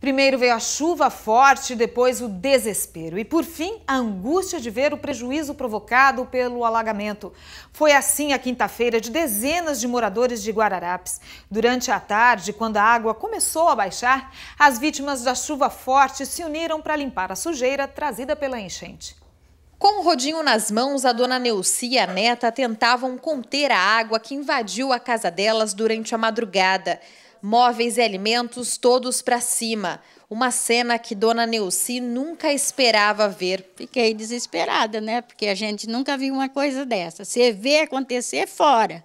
Primeiro veio a chuva forte, depois o desespero e, por fim, a angústia de ver o prejuízo provocado pelo alagamento. Foi assim a quinta-feira de dezenas de moradores de Guararapes. Durante a tarde, quando a água começou a baixar, as vítimas da chuva forte se uniram para limpar a sujeira trazida pela enchente. Com o rodinho nas mãos, a dona Neuci e a neta tentavam conter a água que invadiu a casa delas durante a madrugada. Móveis e alimentos todos para cima. Uma cena que dona Neuci nunca esperava ver. Fiquei desesperada, né? Porque a gente nunca viu uma coisa dessa. Você vê acontecer fora.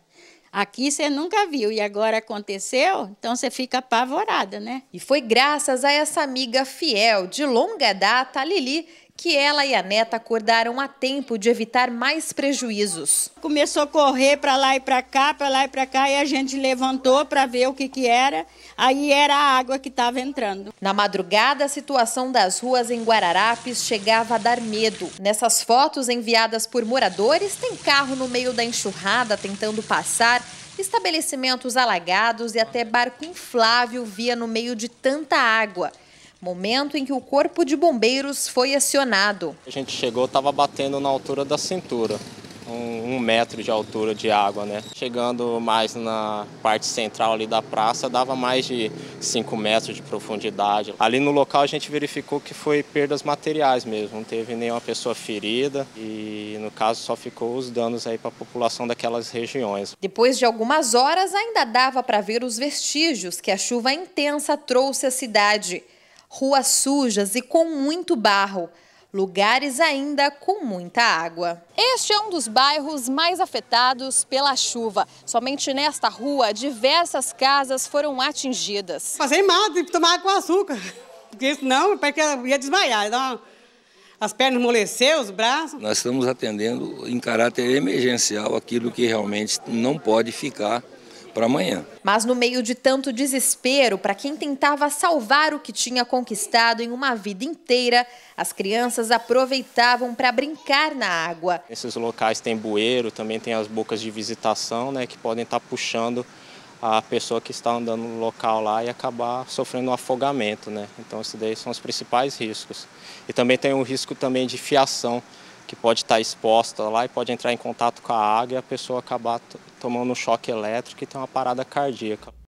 Aqui você nunca viu e agora aconteceu, então você fica apavorada, né? E foi graças a essa amiga fiel de longa data, a Lili, que ela e a neta acordaram a tempo de evitar mais prejuízos. Começou a correr para lá e para cá, para lá e para cá, e a gente levantou para ver o que, que era. Aí era a água que estava entrando. Na madrugada, a situação das ruas em Guararapes chegava a dar medo. Nessas fotos enviadas por moradores, tem carro no meio da enxurrada tentando passar estabelecimentos alagados e até barco inflável via no meio de tanta água momento em que o corpo de bombeiros foi acionado. A gente chegou, estava batendo na altura da cintura. Um, um, metro de altura de água, né? Chegando mais na parte central ali da praça, dava mais de 5 metros de profundidade. Ali no local a gente verificou que foi perdas materiais mesmo, não teve nenhuma pessoa ferida e no caso só ficou os danos aí para a população daquelas regiões. Depois de algumas horas ainda dava para ver os vestígios que a chuva intensa trouxe à cidade ruas sujas e com muito barro lugares ainda com muita água. Este é um dos bairros mais afetados pela chuva. Somente nesta rua, diversas casas foram atingidas. Passei é mal de tomar com açúcar, porque senão é porque ia desmaiar. Então, as pernas amoleceu, os braços. Nós estamos atendendo em caráter emergencial aquilo que realmente não pode ficar para amanhã. Mas no meio de tanto desespero, para quem tentava salvar o que tinha conquistado em uma vida inteira, as crianças aproveitavam para brincar na água. Esses locais têm bueiro, também tem as bocas de visitação, né, que podem estar tá puxando a pessoa que está andando no local lá e acabar sofrendo um afogamento, né? Então, esses daí são os principais riscos. E também tem o risco também de fiação, que pode estar exposta lá e pode entrar em contato com a água e a pessoa acabar tomando um choque elétrico e ter uma parada cardíaca.